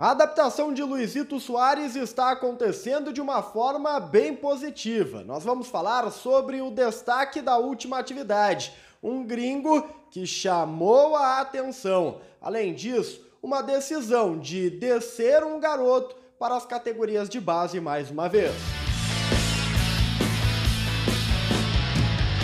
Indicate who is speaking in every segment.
Speaker 1: A adaptação de Luizito Soares está acontecendo de uma forma bem positiva. Nós vamos falar sobre o destaque da última atividade, um gringo que chamou a atenção. Além disso, uma decisão de descer um garoto para as categorias de base mais uma vez.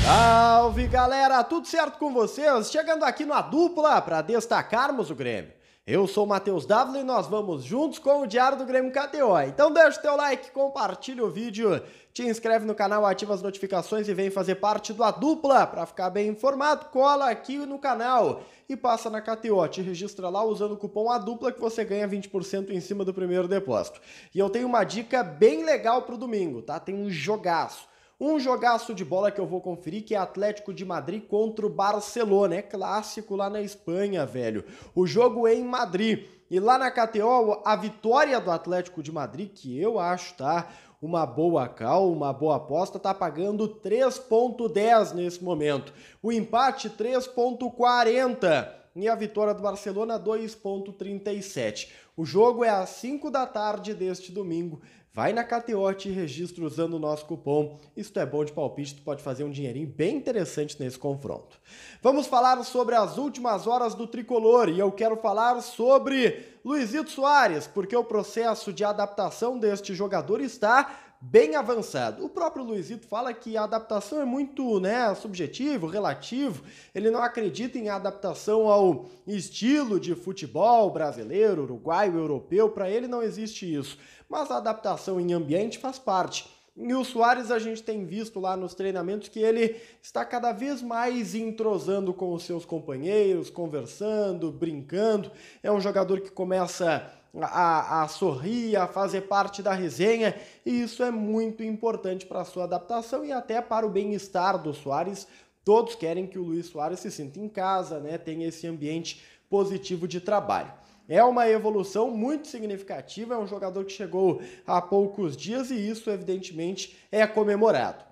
Speaker 1: Salve galera, tudo certo com vocês? Chegando aqui na dupla para destacarmos o Grêmio. Eu sou o Matheus Dávila e nós vamos juntos com o Diário do Grêmio KTO. Então deixa o teu like, compartilha o vídeo, te inscreve no canal, ativa as notificações e vem fazer parte da dupla. Para ficar bem informado, cola aqui no canal e passa na KTO. Te registra lá usando o cupom A Dupla que você ganha 20% em cima do primeiro depósito. E eu tenho uma dica bem legal para o domingo, tá? Tem um jogaço. Um jogaço de bola que eu vou conferir que é Atlético de Madrid contra o Barcelona, é clássico lá na Espanha, velho. O jogo é em Madrid. E lá na KTO, a vitória do Atlético de Madrid, que eu acho, tá? Uma boa cal, uma boa aposta, tá pagando 3.10 nesse momento. O empate 3.40 e a vitória do Barcelona 2.37. O jogo é às 5 da tarde deste domingo Vai na KTO e registra usando o nosso cupom. Isto é bom de palpite, tu pode fazer um dinheirinho bem interessante nesse confronto. Vamos falar sobre as últimas horas do tricolor e eu quero falar sobre Luizito Soares, porque o processo de adaptação deste jogador está bem avançado. O próprio Luizito fala que a adaptação é muito né, subjetivo, relativo, ele não acredita em adaptação ao estilo de futebol brasileiro, uruguaio, europeu, para ele não existe isso. Mas a adaptação em ambiente faz parte. E o Soares a gente tem visto lá nos treinamentos que ele está cada vez mais entrosando com os seus companheiros, conversando, brincando. É um jogador que começa a, a sorrir, a fazer parte da resenha, e isso é muito importante para a sua adaptação e até para o bem-estar do Soares. Todos querem que o Luiz Soares se sinta em casa, né? tenha esse ambiente positivo de trabalho. É uma evolução muito significativa, é um jogador que chegou há poucos dias e isso, evidentemente, é comemorado.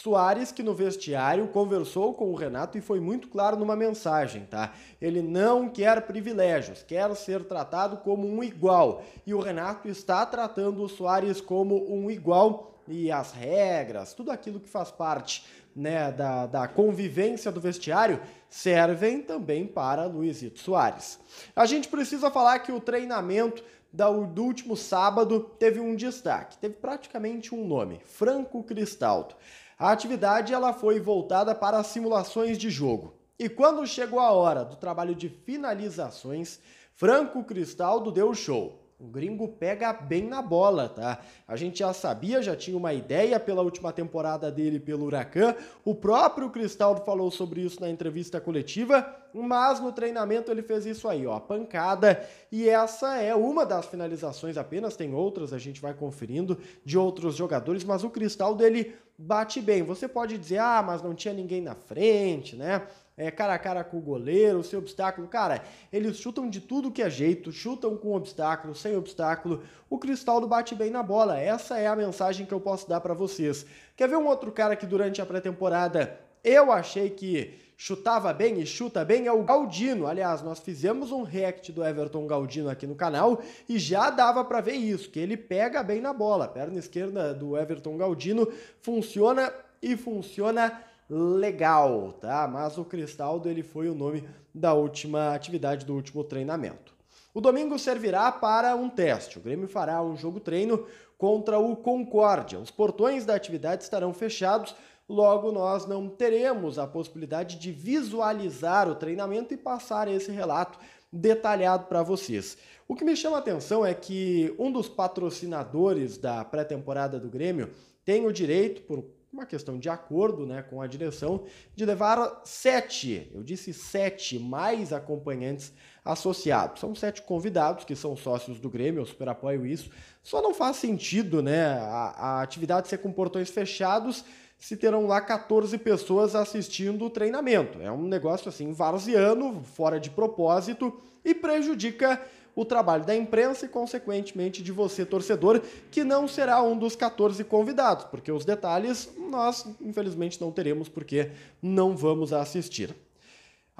Speaker 1: Soares, que no vestiário conversou com o Renato e foi muito claro numa mensagem, tá? Ele não quer privilégios, quer ser tratado como um igual. E o Renato está tratando o Soares como um igual e as regras, tudo aquilo que faz parte né, da, da convivência do vestiário, servem também para Luizito Soares. A gente precisa falar que o treinamento do último sábado teve um destaque, teve praticamente um nome: Franco Cristaldo. A atividade ela foi voltada para simulações de jogo. E quando chegou a hora do trabalho de finalizações, Franco Cristaldo deu show. O gringo pega bem na bola, tá? A gente já sabia, já tinha uma ideia pela última temporada dele pelo Huracan. O próprio Cristaldo falou sobre isso na entrevista coletiva, mas no treinamento ele fez isso aí, ó, pancada. E essa é uma das finalizações apenas, tem outras, a gente vai conferindo de outros jogadores, mas o Cristaldo ele bate bem. Você pode dizer, ah, mas não tinha ninguém na frente, né? É, cara a cara com o goleiro, seu obstáculo. Cara, eles chutam de tudo que é jeito, chutam com obstáculo, sem obstáculo. O Cristaldo bate bem na bola. Essa é a mensagem que eu posso dar para vocês. Quer ver um outro cara que durante a pré-temporada eu achei que chutava bem e chuta bem é o Galdino. Aliás, nós fizemos um react do Everton Galdino aqui no canal e já dava para ver isso, que ele pega bem na bola. A perna esquerda do Everton Galdino funciona e funciona legal, tá? Mas o Cristaldo ele foi o nome da última atividade do último treinamento. O domingo servirá para um teste. O Grêmio fará um jogo treino contra o Concórdia. Os portões da atividade estarão fechados Logo, nós não teremos a possibilidade de visualizar o treinamento e passar esse relato detalhado para vocês. O que me chama a atenção é que um dos patrocinadores da pré-temporada do Grêmio tem o direito, por uma questão de acordo né, com a direção, de levar sete, eu disse sete, mais acompanhantes associados. São sete convidados que são sócios do Grêmio, eu super apoio isso. Só não faz sentido né, a, a atividade ser com portões fechados se terão lá 14 pessoas assistindo o treinamento. É um negócio assim varziano, fora de propósito e prejudica o trabalho da imprensa e, consequentemente, de você, torcedor, que não será um dos 14 convidados, porque os detalhes nós, infelizmente, não teremos porque não vamos assistir.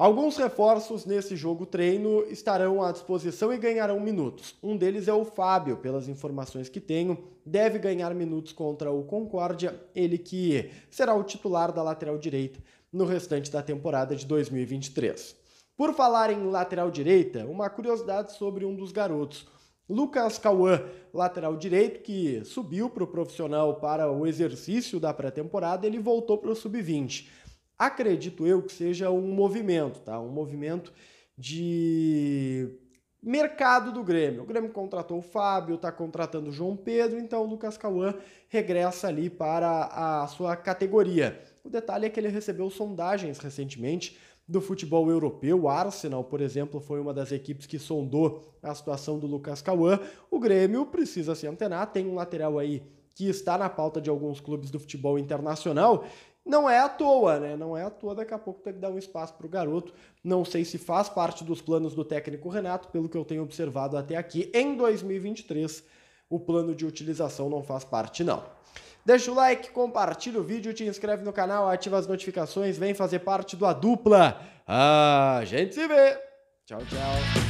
Speaker 1: Alguns reforços nesse jogo treino estarão à disposição e ganharão minutos. Um deles é o Fábio, pelas informações que tenho, deve ganhar minutos contra o Concórdia, ele que será o titular da lateral direita no restante da temporada de 2023. Por falar em lateral direita, uma curiosidade sobre um dos garotos. Lucas Cauã, lateral direito, que subiu para o profissional para o exercício da pré-temporada, ele voltou para o sub-20 acredito eu que seja um movimento, tá? Um movimento de mercado do Grêmio. O Grêmio contratou o Fábio, está contratando o João Pedro, então o Lucas Cauã regressa ali para a sua categoria. O detalhe é que ele recebeu sondagens recentemente do futebol europeu. O Arsenal, por exemplo, foi uma das equipes que sondou a situação do Lucas Cauã. O Grêmio precisa se antenar, tem um lateral aí que está na pauta de alguns clubes do futebol internacional não é à toa, né? Não é à toa daqui a pouco ter que dar um espaço para o garoto. Não sei se faz parte dos planos do técnico Renato, pelo que eu tenho observado até aqui. Em 2023, o plano de utilização não faz parte, não. Deixa o like, compartilha o vídeo, te inscreve no canal, ativa as notificações, vem fazer parte do A Dupla. A gente se vê! Tchau, tchau!